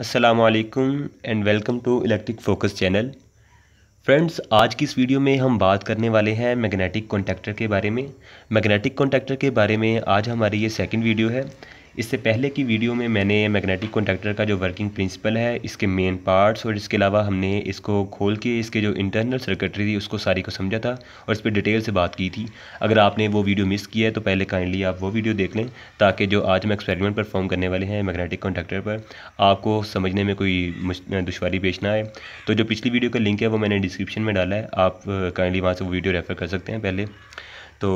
अस्सलाम वालेकुम and welcome to electric focus channel friends आज की इस वीडियो में हम बात करने वाले हैं मैग्नेटिक कॉन्टैक्टर के बारे में मैग्नेटिक कॉन्टैक्टर के बारे में आज हमारी ये सेकंड वीडियो है इससे पहले की वीडियो में मैंने मैग्नेटिक कॉन्टैक्टर का जो वर्किंग प्रिंसिपल है इसके मेन पार्ट्स और इसके अलावा हमने इसको खोल के इसके जो इंटरनल सर्किटरी थी उसको सारी को समझा था और इस पर डिटेल से बात की थी अगर आपने वो वीडियो मिस किया है तो पहले काइंडली आप वो वीडियो देख लें ताकि जो आज हम एक्सपेरिमेंट परफॉर्म करने वाले हैं मैग्नेटिक कॉन्टैक्टर पर आपको समझने में कोई दुशारी पेश ना आए तो जो पिछली वीडियो का लिंक है वो मैंने डिस्क्रिप्शन में डाला है आप काइंडली वहाँ से वो वीडियो रेफ़र कर सकते हैं पहले तो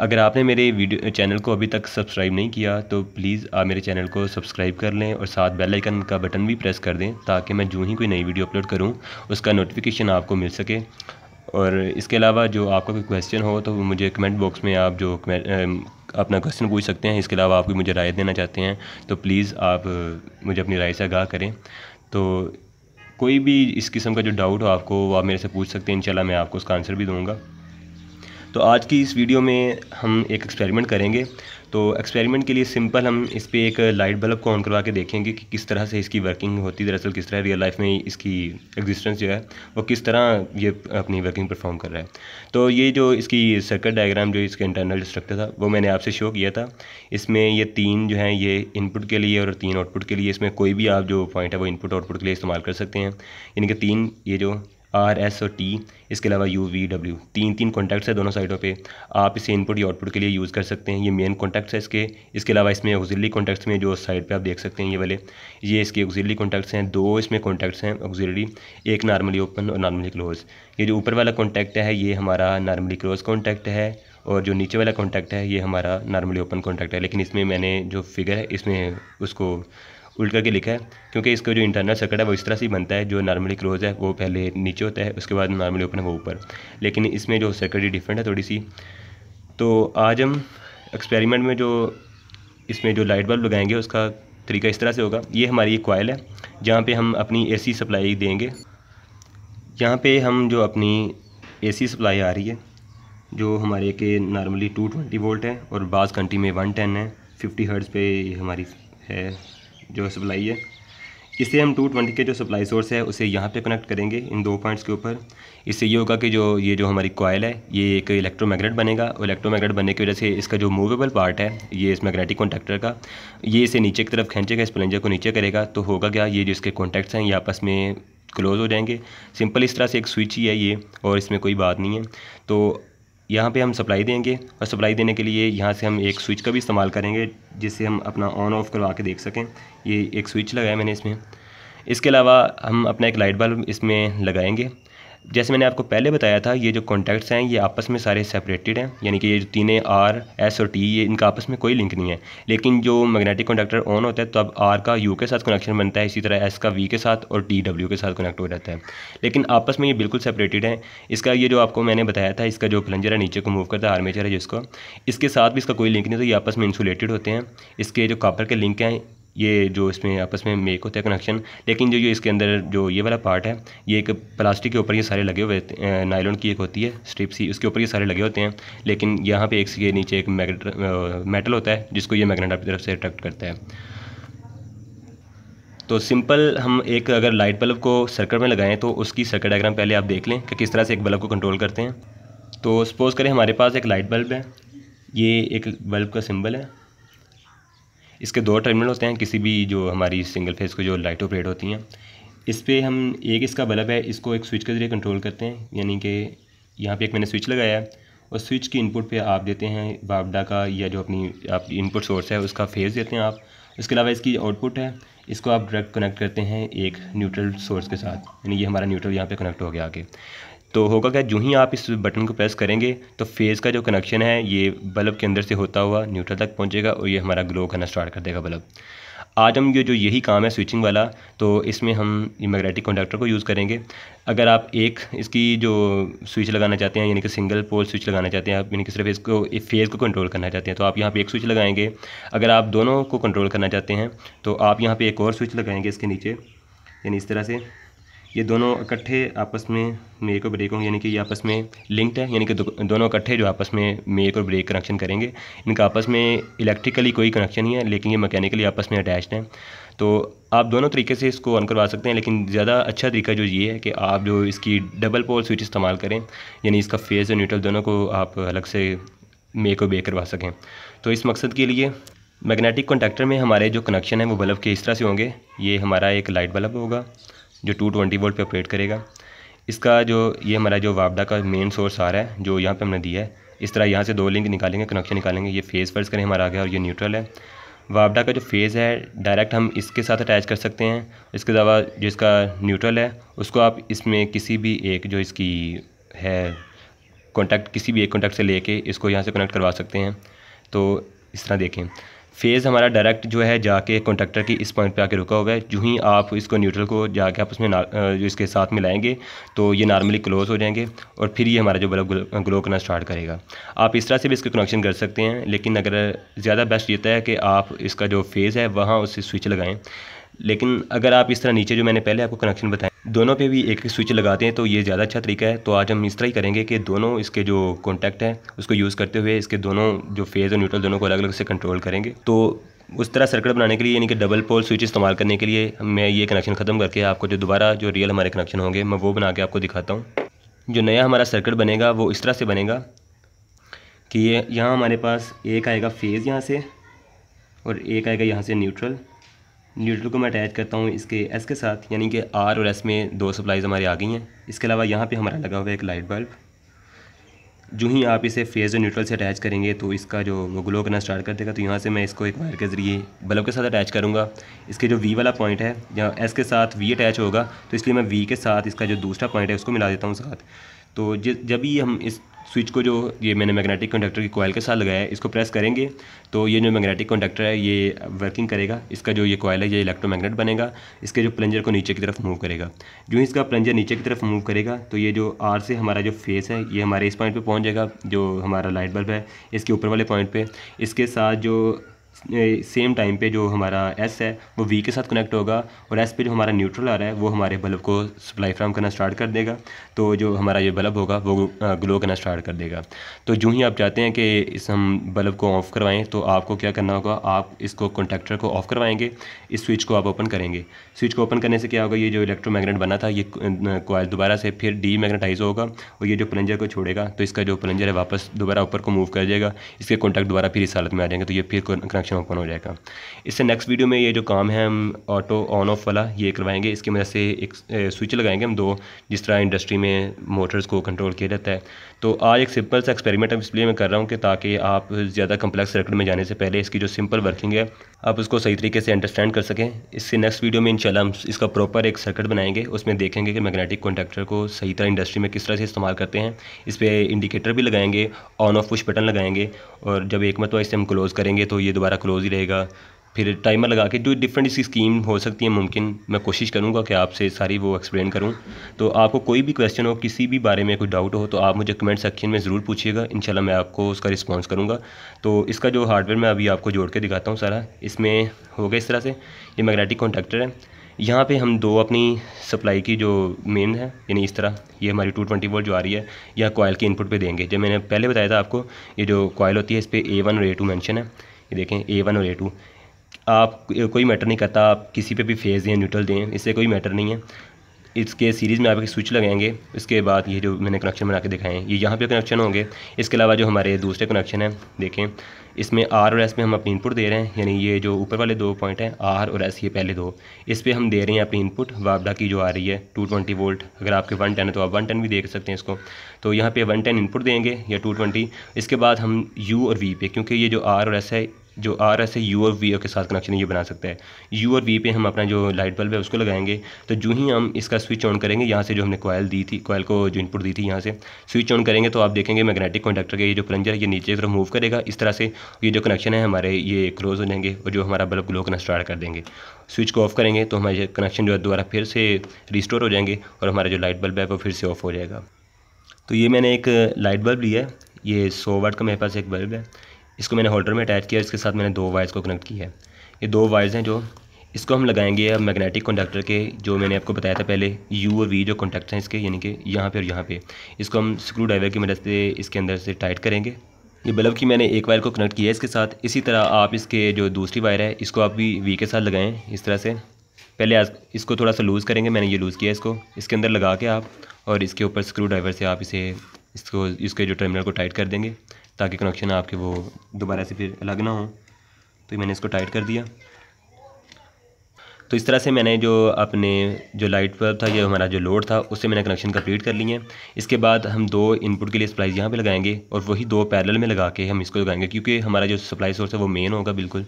अगर आपने मेरे वीडियो चैनल को अभी तक सब्सक्राइब नहीं किया तो प्लीज़ आप मेरे चैनल को सब्सक्राइब कर लें और साथ बेल आइकन का बटन भी प्रेस कर दें ताकि मैं जो ही कोई नई वीडियो अपलोड करूं उसका नोटिफिकेशन आपको मिल सके और इसके अलावा जो आपका कोई क्वेश्चन हो तो मुझे कमेंट बॉक्स में आप जो अपना क्वेश्चन पूछ सकते हैं इसके अलावा आप भी मुझे राय देना चाहते हैं तो प्लीज़ आप मुझे अपनी राय से आगाह करें तो कोई भी इस किस्म का जो डाउट हो आपको वो आप मेरे से पूछ सकते हैं इंशाल्लाह मैं आपको उसका आंसर भी दूंगा तो आज की इस वीडियो में हम एक एक्सपेरिमेंट करेंगे तो एक्सपेरिमेंट के लिए सिंपल हम इस पर एक लाइट बल्ब को ऑन करवा के देखेंगे कि किस तरह से इसकी वर्किंग होती है दरअसल किस तरह रियल लाइफ में इसकी एग्जिस्टेंस जो है वो किस तरह ये अपनी वर्किंग परफॉर्म कर रहा है तो ये जो इसकी सर्कट डायग्राम जो इसका इंटरनल स्ट्रक्चर था वो मैंने आपसे शो किया था इसमें ये तीन जो है ये इनपुट के लिए और तीन आउटपुट के लिए इसमें कोई भी आप जो पॉइंट है वो इनपुट आउटपुट के लिए इस्तेमाल कर सकते हैं इनके तीन ये जो आर एस और टी इसके अलावा यू वी डब्ल्यू तीन तीन कॉन्टैक्ट्स है दोनों साइडों पे आप इसे इनपुट या आउटपुट के लिए यूज़ कर सकते हैं ये मेन कॉन्टैक्ट्स है इसके इसके अलावा इसमें ऑक्जिली कॉन्टैक्ट्स में जो साइड पे आप देख सकते हैं ये वाले ये इसके ऑक्जिली कॉन्टैक्ट्स हैं दो इसमें कॉन्टैक्ट्स हैं ऑक्जिली एक नॉर्मली ओपन और नॉर्मली क्लोज ये जो ऊपर वाला कॉन्टैक्ट है ये हमारा नॉर्मली क्लोज कॉन्टैक्ट है और जो नीचे वाला कॉन्टैक्ट है ये हमारा नॉर्मली ओपन कॉन्टैक्ट है लेकिन इसमें मैंने जो फिगर है इसमें उसको उल्ट करके लिखा है क्योंकि इसका जो इंटरनल सर्किट है वो इस तरह से ही बनता है जो नॉर्मली क्लोज है वो पहले नीचे होता है उसके बाद नॉर्मली ओपन है वो ऊपर लेकिन इसमें जो सर्किट डिफरेंट है थोड़ी सी तो आज हम एक्सपेरिमेंट में जो इसमें जो लाइट बल्ब लगाएंगे उसका तरीका इस तरह से होगा ये हमारी एक कॉयल है जहाँ पे हम अपनी एसी सप्लाई देंगे यहाँ पे हम जो अपनी एसी सप्लाई आ रही है जो हमारे के नॉर्मली 220 वोल्ट है और बाज़ कंट्री में 110 है 50 हर्ट्ज़ पे ये हमारी है जो सप्लाई है इससे हम 220 के जो सप्लाई सोर्स है उसे यहाँ पे कनेक्ट करेंगे इन दो पॉइंट्स के ऊपर इससे ये होगा कि जो ये जो हमारी कॉयल है ये एक इलेक्ट्रोमैग्नेट बनेगा और इलेक्ट्रोमैग्नेट बनने की वजह से इसका जो मूवेबल पार्ट है ये इस मैग्नेटिक कॉन्टैक्टर का ये इसे नीचे की तरफ खींचेगा इस प्लेंजर को नीचे करेगा तो होगा क्या ये जो इसके कॉन्टैक्ट्स हैं ये आपस में क्लोज़ हो जाएंगे सिंपल इस तरह से एक स्विच ही है ये और इसमें कोई बात नहीं है तो यहाँ पे हम सप्लाई देंगे और सप्लाई देने के लिए यहाँ से हम एक स्विच का भी इस्तेमाल करेंगे जिससे हम अपना ऑन ऑफ करवा के देख सकें ये एक स्विच लगाया मैंने इसमें इसके अलावा हम अपना एक लाइट बल्ब इसमें लगाएंगे जैसे मैंने आपको पहले बताया था ये जो कॉन्टैक्ट्स हैं ये आपस में सारे सेपरेटेड हैं यानी कि ये जो तीन आर एस और टी ये इनका आपस में कोई लिंक नहीं है लेकिन जो मैग्नेटिक कॉन्डक्टर ऑन होता है तो अब आर का यू के साथ कनेक्शन बनता है इसी तरह एस का वी के साथ और टी डब्ल्यू के साथ कनेक्ट हो जाता है लेकिन आपस में ये बिल्कुल सेपरेटेड है इसका ये जो आपको मैंने बताया था इसका जो प्लंजर है नीचे को मूव करता है आर्मेचर है जिसको इसके साथ भी इसका कोई लिंक नहीं तो ये आपस में इंसुलेटेड होते हैं इसके जो कापर के लिंक हैं ये जो इसमें आपस में मेक होता है कनेक्शन लेकिन जो ये इसके अंदर जो ये वाला पार्ट है ये एक प्लास्टिक के ऊपर ये सारे लगे हुए नायलॉन की एक होती है स्ट्रिप सी उसके ऊपर ये सारे लगे होते हैं लेकिन यहाँ पे एक के नीचे एक मैगनेट मेटल होता है जिसको ये मैगनेट अपनी तरफ से अट्रैक्ट करता है तो सिंपल हम एक अगर लाइट बल्ब को सर्कट में लगाएं तो उसकी सर्कट डायग्राम पहले आप देख लें कि किस तरह से एक बल्ब को कंट्रोल करते हैं तो सपोज़ करें हमारे पास एक लाइट बल्ब है ये एक बल्ब का सिंबल है इसके दो टर्मिनल होते हैं किसी भी जो हमारी सिंगल फेज़ को जो लाइट ऑपरेट होती हैं इस पर हम एक इसका बल्ब है इसको एक स्विच के ज़रिए कंट्रोल करते हैं यानी कि यहाँ पे एक मैंने स्विच लगाया है और स्विच की इनपुट पे आप देते हैं बाबडा का या जो अपनी आप इनपुट सोर्स है उसका फेज़ देते हैं आप इसके अलावा इसकी आउटपुट है इसको आप डायरेक्ट कनेक्ट करते हैं एक न्यूट्रल सोर्स के साथ यानी ये हमारा न्यूट्रल यहाँ पे कनेक्ट हो गया आगे तो होगा क्या जूँ ही आप इस बटन को प्रेस करेंगे तो फेज़ का जो कनेक्शन है ये बल्ब के अंदर से होता हुआ न्यूट्रल तक पहुँचेगा और ये हमारा ग्लो करना स्टार्ट कर देगा बल्ब आज हम ये जो यही काम है स्विचिंग वाला तो इसमें हम मैग्नेटिक कंडक्टर को यूज़ करेंगे अगर आप एक इसकी जो स्विच लगाना चाहते हैं यानी कि सिंगल पोल स्विच लगाना चाहते हैं आप यानी कि सिर्फ इसको फेज़ को कंट्रोल करना चाहते हैं तो आप यहाँ पे एक स्विच लगाएंगे अगर आप दोनों को कंट्रोल करना चाहते हैं तो आप यहाँ पर एक और स्विच लगाएँगे इसके नीचे यानी इस तरह से ये दोनों इकट्ठे आपस में मेक और ब्रेक होंगे यानी कि ये आपस में लिंक्ड है यानी कि दो दोनों इकट्ठे जो आपस में मेक और ब्रेक कनेक्शन करेंगे इनका आपस में इलेक्ट्रिकली कोई कनेक्शन नहीं है लेकिन ये मैकेनिकली आपस में अटैच्ड हैं तो आप दोनों तरीके से इसको ऑन करवा सकते हैं लेकिन ज़्यादा अच्छा तरीका जो ये है कि आप जो इसकी डबल पोल स्विच इस्तेमाल करें यानी इसका फेज़ और न्यूट्रल दोनों को आप अलग से मेक और ब्रेक करवा सकें तो इस मकसद के लिए मैग्नेटिक कॉन्टैक्टर में हमारे जो कनेक्शन है वो बल्ब के इस तरह से होंगे ये हमारा एक लाइट बल्ब होगा जो 220 वोल्ट पर ऑपरेट करेगा इसका जो ये हमारा जो वापडा का मेन सोर्स आ रहा है जो यहाँ पे हमने दिया है इस तरह यहाँ से दो लिंक निकालेंगे कनेक्शन निकालेंगे ये फेज़ फर्ज करें हमारा आ गया और ये न्यूट्रल है वापडा का जो फेज़ है डायरेक्ट हम इसके साथ अटैच कर सकते हैं इसके अलावा जो इसका न्यूट्रल है उसको आप इसमें किसी भी एक जो इसकी है कॉन्टैक्ट किसी भी एक कॉन्टैक्ट से लेके इसको यहाँ से कनेक्ट करवा सकते हैं तो इस तरह देखें फेज़ हमारा डायरेक्ट जो है जाके कॉन्ट्रैक्टर की इस पॉइंट पे आके रुका हुआ है जो ही आप इसको न्यूट्रल को जाके आप उसमें जो इसके साथ मिलाएंगे तो ये नॉर्मली क्लोज़ हो जाएंगे और फिर ये हमारा जो बल्ब ग्लो करना स्टार्ट करेगा आप इस तरह से भी इसका कनेक्शन कर सकते हैं लेकिन अगर ज़्यादा बेस्ट ये है कि आप इसका जो फेज़ है वहाँ उससे स्विच लगाएँ लेकिन अगर आप इस तरह नीचे जो मैंने पहले आपको कनेक्शन बताया दोनों पे भी एक स्विच लगाते हैं तो ये ज़्यादा अच्छा तरीका है तो आज हम इस तरह ही करेंगे कि दोनों इसके जो कॉन्टैक्ट हैं उसको यूज़ करते हुए इसके दोनों जो फेज़ और न्यूट्रल दोनों को अलग अलग से कंट्रोल करेंगे तो उस तरह सर्किट बनाने के लिए यानी कि डबल पोल स्विच इस्तेमाल करने के लिए मैं ये कनेक्शन ख़त्म करके आपको जो दोबारा जो रियल हमारे कनेक्शन होंगे मैं वो बना के आपको दिखाता हूँ जो नया हमारा सर्किट बनेगा वो इस तरह से बनेगा कि ये यहाँ हमारे पास एक आएगा फेज़ यहाँ से और एक आएगा यहाँ से न्यूट्रल न्यूट्रल को मैं अटैच करता हूँ इसके एस के साथ यानी कि आर और एस में दो सप्लाईज़ हमारी आ गई हैं इसके अलावा यहाँ पे हमारा लगा हुआ है एक लाइट बल्ब जो ही आप इसे फेज़ और न्यूट्रल से अटैच करेंगे तो इसका जो वो ग्लो करना स्टार्ट कर देगा तो यहाँ से मैं इसको एक वायर के ज़रिए बल्ब के साथ अटैच करूँगा इसके जो वी वाला पॉइंट है जहाँ एस के साथ वी अटैच होगा तो इसलिए मैं वी के साथ इसका जो दूसरा पॉइंट है उसको मिला देता हूँ साथ तो जब भी हम इस स्विच को जो ये मैंने मैग्नेटिक कंडक्टर की कोयल के साथ लगाया है इसको प्रेस करेंगे तो ये जो मैग्नेटिक कंडक्टर है ये वर्किंग करेगा इसका जो ये कोयल है ये इलेक्ट्रोमैग्नेट बनेगा इसके जो प्लंजर को नीचे की तरफ मूव करेगा जो इसका प्लंजर नीचे की तरफ मूव करेगा तो ये जो आर से हमारा जो फेस है ये हमारे इस पॉइंट पर पहुँच जाएगा जो हमारा लाइट बल्ब है इसके ऊपर वाले पॉइंट पर इसके साथ जो सेम टाइम पे जो हमारा एस है वो वी के साथ कनेक्ट होगा और एस पे जो हमारा न्यूट्रल आ रहा है वो हमारे बल्ब को सप्लाई फ्राम करना स्टार्ट कर देगा तो जो हमारा ये बल्ब होगा वो ग्लो करना स्टार्ट कर देगा तो जो ही आप चाहते हैं कि इस हम बल्ब को ऑफ़ करवाएं तो आपको क्या करना होगा आप इसको कॉन्टैक्टर को ऑफ़ करवाएंगे इस स्विच को आप ओपन करेंगे स्विच को ओपन करने से क्या होगा ये जो इलेक्ट्रो बना था ये कोयल दोबारा से फिर डी मैगनेटाइज होगा और ये जो प्लंजर को छोड़ेगा तो इसका जो प्लंजर है वापस दोबारा ऊपर को मूव कर जाएगा इसके कॉन्टैक्ट दोबारा फिर इस हालत में आ जाएंगे तो ये फिर कनेक्शन अच्छा ओपन हो जाएगा इससे नेक्स्ट वीडियो में ये जो काम है हम ऑटो ऑन ऑफ वाला ये करवाएंगे इसकी मदद से एक स्विच लगाएंगे हम दो जिस तरह इंडस्ट्री में मोटर्स को कंट्रोल किया जाता है तो आज एक सिंपल सा एक्सपेरिमेंट हम इसलिए मैं कर रहा हूँ कि ताकि आप ज़्यादा कम्प्लेक्स सर्किट में जाने से पहले इसकी जो सिंपल वर्किंग है आप उसको सही तरीके से अंडरस्टैंड कर सकें इससे नेक्स्ट वीडियो में इनशाला हम इसका प्रॉपर एक सर्किट बनाएंगे उसमें देखेंगे कि मैग्नेटिक कॉन्टैक्टर को सही तरह इंडस्ट्री में किस तरह से इस्तेमाल करते हैं इस पर इंडिकेटर भी लगाएंगे ऑन ऑफ पुश बटन लगाएंगे और जब एक मरतबा इसे हम क्लोज़ करेंगे तो ये दोबारा क्लोज़ ही रहेगा फिर टाइमर लगा के जो डिफरेंट इसकी स्कीम हो सकती है मुमकिन मैं कोशिश करूँगा कि आपसे सारी वो एक्सप्लेन करूँ तो आपको कोई भी क्वेश्चन हो किसी भी बारे में कोई डाउट हो तो आप मुझे कमेंट सेक्शन में ज़रूर पूछिएगा इन मैं आपको उसका रिस्पॉन्स करूँगा तो इसका जो हार्डवेयर मैं अभी आपको जोड़ के दिखाता हूँ सारा इसमें हो गया इस तरह से ये मैग्नेटिक कॉन्ट्रैक्टर है यहाँ पे हम दो अपनी सप्लाई की जो मेन है यानी इस तरह ये हमारी 220 ट्वेंटी वोल्ट जो आ रही है या कॉयल के इनपुट पे देंगे जब मैंने पहले बताया था आपको ये जो कॉयल होती है इस पर ए वन और ए टू मैंशन है ये देखें ए वन और ए टू आप कोई मैटर नहीं करता आप किसी पे भी फेज़ दें न्यूट्रल दें इससे कोई मैटर नहीं है इसके सीरीज़ में आप एक स्विच लगाएंगे उसके बाद ये जो मैंने कनेक्शन बना के दिखाए हैं ये यहाँ पे कनेक्शन होंगे इसके अलावा जो हमारे दूसरे कनेक्शन हैं देखें इसमें आर और एस में हम अपनी इनपुट दे रहे हैं यानी ये जो ऊपर वाले दो पॉइंट हैं आर और एस ये पहले दो इस पर हम दे रहे हैं अपनी इनपुट वाबडा की जो आ रही है टू ट्वेंटी वोल्ट अगर आपके वन टेन है तो आप वन टेन भी देख सकते हैं इसको तो यहाँ पे वन टेन इनपुट देंगे या टू ट्वेंटी इसके बाद हम यू और वी पे क्योंकि ये जो आर और एस है जो आर एस है यू और वी के साथ कनेक्शन ये बना सकता है यू और वी पे हम अपना जो लाइट बल्ब है उसको लगाएंगे तो जो ही हम इसका स्विच ऑन करेंगे यहाँ से जो हमने कोयल दी थी कोयल को जो इनपुट दी थी यहाँ से स्विच ऑन करेंगे तो आप देखेंगे मैग्नेटिक कंडक्टर के ये जो प्लंजर है ये नीचे की तरफ मूव करेगा इस तरह से ये जो कनेक्शन है हमारे ये क्लोज हो जाएंगे और जो हमारा बल्ब ग्लो करना स्टार्ट कर देंगे स्विच को ऑफ करेंगे तो हमारे कनेक्शन जो है दोबारा फिर से रिस्टोर हो जाएंगे और हमारा जो लाइट बल्ब है वो फिर से ऑफ हो जाएगा तो ये मैंने एक लाइट बल्ब लिया है ये सौ वाट का मेरे पास एक बल्ब है इसको मैंने होल्डर में अटैच किया इसके साथ मैंने दो वायर्स को कनेक्ट किया है ये दो वायर्स हैं जो इसको हम लगाएंगे अब मैग्नेटिक कंडक्टर के जो मैंने आपको बताया था पहले यू और वी जो कॉन्टैक्ट हैं इसके यानी कि यहाँ पे और यहाँ पे इसको हम स्क्रू ड्राइवर की मदद से इसके अंदर से टाइट करेंगे ये बल्ब की मैंने एक वायर को कनेक्ट किया है इसके साथ इसी तरह आप इसके जो दूसरी वायर है इसको आप भी वी के साथ लगाएँ इस तरह से पहले आज इसको थोड़ा सा लूज़ करेंगे मैंने ये लूज़ किया इसको इसके अंदर लगा के आप और इसके ऊपर स्क्रू ड्राइवर से आप इसे इसको इसके जो टर्मिनल को टाइट कर देंगे ताकि कनेक्शन आपके वो दोबारा से फिर अलग ना हो तो मैंने इसको टाइट कर दिया तो इस तरह से मैंने जो अपने जो लाइट बल्ब था या हमारा जो लोड था उससे मैंने कनेक्शन कंप्लीट कर लिए इसके बाद हम दो इनपुट के लिए सप्लाईज यहाँ पे लगाएंगे और वही दो पैरेलल में लगा के हम इसको लगाएंगे क्योंकि हमारा जो सप्लाई सोर्स है वो मेन होगा बिल्कुल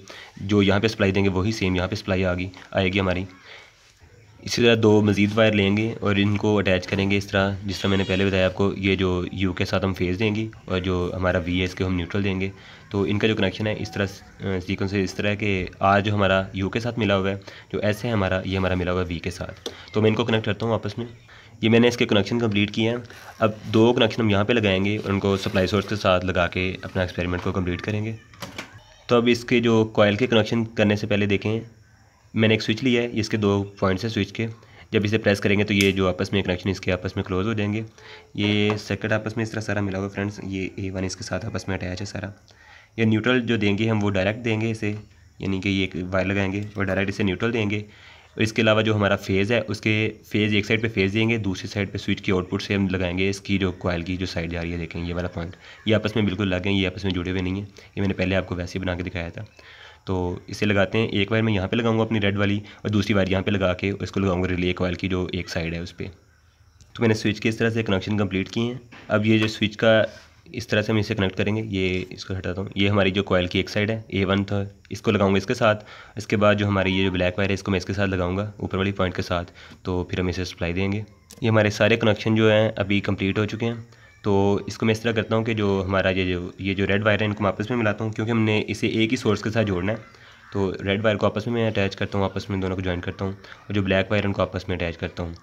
जो यहाँ पे सप्लाई देंगे वही सेम यहाँ पे सप्लाई आगी आएगी हमारी इसी तरह दो मज़ीद वायर लेंगे और इनको अटैच करेंगे इस तरह जिस तरह मैंने पहले बताया आपको ये जो यू के साथ हम फेस देंगे और जो हमारा वी एस के हम न्यूट्रल देंगे तो इनका जो कनेक्शन है इस तरह सीक्वेंस इस तरह के आज जो हमारा यू के साथ मिला हुआ है जो ऐसे है हमारा ये हमारा मिला हुआ है वी के साथ तो मैं इनको कनेक्ट करता हूँ आपस में ये मैंने इसके कनेक्शन कम्प्लीट किए हैं अब दो कनेक्शन हम यहाँ पर लगाएंगे और उनको सप्लाई सोर्स के साथ लगा के अपना एक्सपेरिमेंट को कम्प्लीट करेंगे तो अब इसके जो कॉयल के कनेक्शन करने से पहले देखें मैंने एक स्विच लिया है इसके दो पॉइंट्स हैं स्विच के जब इसे प्रेस करेंगे तो ये जो आपस में कनेक्शन इसके आपस में क्लोज हो जाएंगे ये सर्किट आपस में इस तरह सारा मिला हुआ फ्रेंड्स ये ए वन इसके साथ आपस में अटैच है सारा ये न्यूट्रल जो देंगे हम वो डायरेक्ट देंगे इसे यानी कि ये एक वायर लगाएंगे और डायरेक्ट इसे न्यूट्रल देंगे और इसके अलावा जो हमारा फेज़ है उसके फेज़ एक साइड पर फेज़ देंगे दूसरी साइड पर स्विच की आउटपुट से हम लगाएंगे इसकी जो कॉयल की जो साइड जा रही है देखें ये वाला पॉइंट ये आपस में बिल्कुल लग गए ये आपस में जुड़े हुए नहीं है ये मैंने पहले आपको वैसे ही बना के दिखाया था तो इसे लगाते हैं एक वायर मैं यहाँ पे लगाऊंगा अपनी रेड वाली और दूसरी वायर यहाँ पे लगा के इसको लगाऊंगा रिले कॉयल की जो एक साइड है उस पर तो मैंने स्विच के इस तरह से कनेक्शन कंप्लीट किए हैं अब ये जो स्विच का इस तरह से हम इसे कनेक्ट करेंगे ये इसको हटाता हूँ ये हमारी जो कॉयल की एक साइड है ए वन था इसको लगाऊंगा इसके साथ इसके बाद जो हमारी ये जो ब्लैक वायर है इसको मैं इसके साथ लगाऊंगा ऊपर वाली पॉइंट के साथ तो फिर हम इसे सप्लाई देंगे ये हमारे सारे कनेक्शन जो हैं अभी कंप्लीट हो चुके हैं तो इसको मैं इस तरह करता हूँ कि जो हमारा ये जो ये जो रेड वायर है इनको आपस में मिलाता हूँ क्योंकि हमने इसे एक ही सोर्स के साथ जोड़ना है तो रेड वायर को आपस में मैं अटैच करता हूँ आपस में दोनों को ज्वाइन करता हूँ और जो ब्लैक वायर उनको आपस में अटैच करता हूँ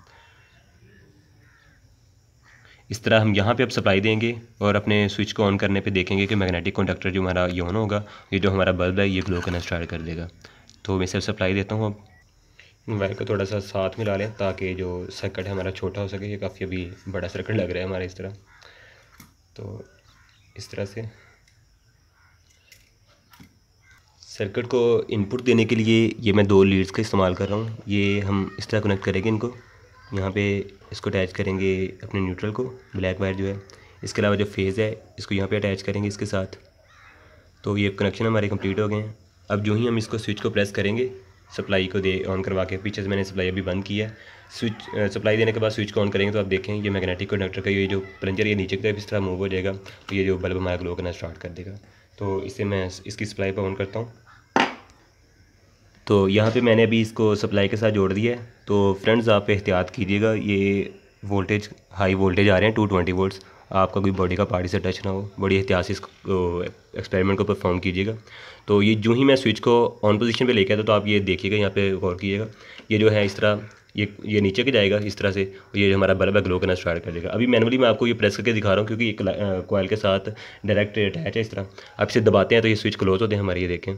इस तरह हम यहाँ पे अब सप्लाई देंगे और अपने स्विच को ऑन करने पे देखेंगे कि मैग्नेटिक कंडक्टर जो हमारा ये ऑन होगा ये जो हमारा बल्ब है ये ग्लो करना स्टार्ट कर देगा तो मैं सिर्फ सप्लाई देता हूँ अब वायर को थोड़ा सा साथ मिला लें ताकि जो सर्किट है हमारा छोटा हो सके ये काफ़ी अभी बड़ा सर्किट लग रहा है हमारा इस तरह तो इस तरह से सर्किट को इनपुट देने के लिए ये मैं दो लीड्स का इस्तेमाल कर रहा हूँ ये हम इस तरह कनेक्ट करेंगे इनको यहाँ पे इसको अटैच करेंगे अपने न्यूट्रल को ब्लैक वायर जो है इसके अलावा जो फेज़ है इसको यहाँ पे अटैच करेंगे इसके साथ तो ये कनेक्शन हमारे कंप्लीट हो गए हैं अब जो ही हम इसको स्विच को प्रेस करेंगे सप्लाई को दे ऑन करवा के पीछे से मैंने सप्लाई अभी बंद किया है स्विच सप्लाई देने के बाद स्विच को ऑन करेंगे तो आप देखें ये मैग्नेटिक कंडक्टर का ये जो प्लंजर ये नीचे की तरफ इस तरह मूव हो जाएगा तो ये जो बल्ब हमारा ग्लो करना स्टार्ट कर देगा तो इसे मैं इसकी सप्लाई पर ऑन करता हूँ तो यहाँ पे मैंने अभी इसको सप्लाई के साथ जोड़ दिया है तो फ्रेंड्स आप एहतियात कीजिएगा ये वोल्टेज हाई वोल्टेज आ रहे हैं टू ट्वेंटी वोल्ट्स आपका कोई बॉडी का पार्टी से टच ना हो बड़ी एहतियात से इसको एक्सपेरिमेंट को परफॉर्म कीजिएगा तो ये जो ही मैं स्विच को ऑन पोजीशन पे लेके आता तो आप ये देखिएगा यहाँ पे गौर कीजिएगा ये जो है इस तरह ये ये नीचे के जाएगा इस तरह से और ये हमारा बल्ब है ग्लो करना स्टार्ट कर देगा अभी मैनुअली मैं आपको ये प्रेस करके दिखा रहा हूँ क्योंकि ये कोयल के साथ डायरेक्ट अटैच है इस तरह आप इसे दबाते हैं तो ये स्विच क्लोज होते हैं हमारे ये देखें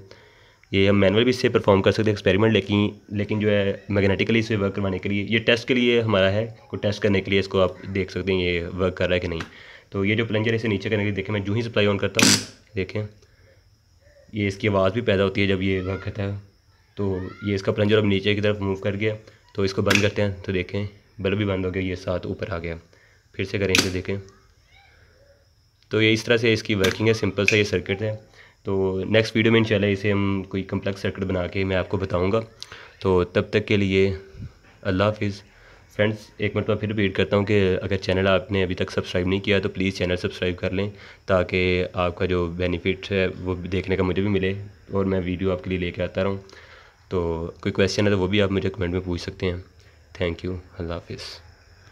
ये हम मैनुअल भी इससे परफॉर्म कर सकते हैं एक्सपेरिमेंट लेकिन लेकिन जो है मैग्नेटिकली इसे वर्क करवाने के लिए ये टेस्ट के लिए हमारा है को टेस्ट करने के लिए इसको आप देख सकते हैं ये वर्क कर रहा है कि नहीं तो ये जो प्लंजर है इसे नीचे करने के लिए देखें मैं जूँ ही सप्लाई ऑन करता हूँ देखें ये इसकी आवाज़ भी पैदा होती है जब ये वर्क करता है तो ये इसका प्लंजर अब नीचे की तरफ मूव कर गया तो इसको बंद करते हैं तो देखें बल्ब भी बंद हो गया ये साथ ऊपर आ गया फिर से करें तो देखें तो ये इस तरह से इसकी वर्किंग है सिंपल सा ये सर्किट है तो नेक्स्ट वीडियो में इंशाल्लाह इसे हम कोई कम्प्लेक्स सर्किट बना के मैं आपको बताऊंगा तो तब तक के लिए अल्लाह हाफिज़ फ्रेंड्स एक मरतबा फिर रिपीट करता हूँ कि अगर चैनल आपने अभी तक सब्सक्राइब नहीं किया तो प्लीज़ चैनल सब्सक्राइब कर लें ताकि आपका जो बेनिफिट है वो देखने का मुझे भी मिले और मैं वीडियो आपके लिए लेके आता रहूँ तो कोई क्वेश्चन है तो वो भी आप मुझे कमेंट में पूछ सकते हैं थैंक यू अल्लाह हाफिज़